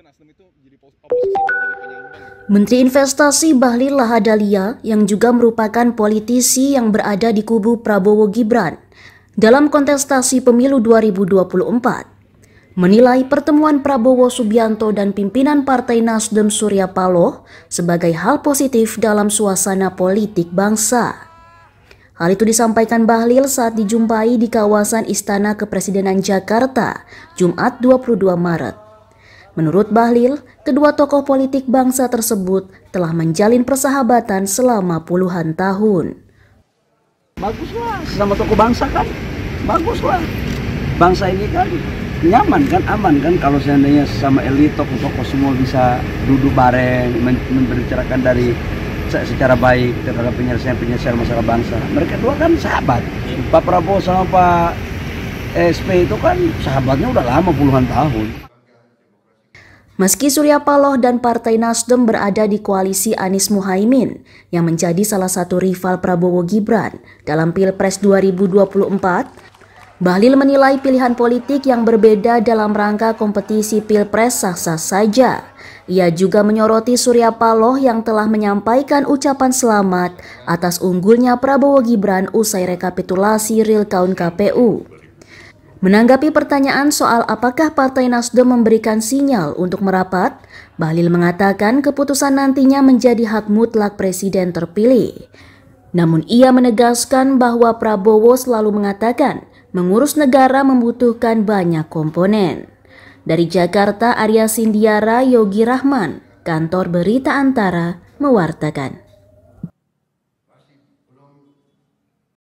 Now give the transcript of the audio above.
Nasdem itu jadi gitu. Menteri Investasi Bahlil Lahadalia yang juga merupakan politisi yang berada di kubu Prabowo Gibran dalam kontestasi pemilu 2024 menilai pertemuan Prabowo Subianto dan pimpinan Partai Nasdem Surya Paloh sebagai hal positif dalam suasana politik bangsa. Hal itu disampaikan Bahlil saat dijumpai di kawasan Istana Kepresidenan Jakarta, Jumat 22 Maret. Menurut Bahlil, kedua tokoh politik bangsa tersebut telah menjalin persahabatan selama puluhan tahun. Baguslah, sama tokoh bangsa kan, baguslah. Bangsa ini kan nyaman kan, aman kan kalau seandainya sama elit tokoh-tokoh semua bisa duduk bareng, membicarakan dari secara baik terhadap penyelesaian-penyelesaian masalah bangsa. Mereka dua kan sahabat. Pak Prabowo sama Pak SP itu kan sahabatnya udah lama puluhan tahun. Meski Surya Paloh dan Partai Nasdem berada di koalisi Anies Muhaimin yang menjadi salah satu rival Prabowo Gibran dalam Pilpres 2024, Bahlil menilai pilihan politik yang berbeda dalam rangka kompetisi Pilpres sah-sah saja. Ia juga menyoroti Surya Paloh yang telah menyampaikan ucapan selamat atas unggulnya Prabowo Gibran usai rekapitulasi real count KPU. Menanggapi pertanyaan soal apakah Partai Nasdem memberikan sinyal untuk merapat, Bahlil mengatakan keputusan nantinya menjadi hak mutlak presiden terpilih. Namun ia menegaskan bahwa Prabowo selalu mengatakan mengurus negara membutuhkan banyak komponen. Dari Jakarta, Arya Sindiara, Yogi Rahman, Kantor Berita Antara, mewartakan.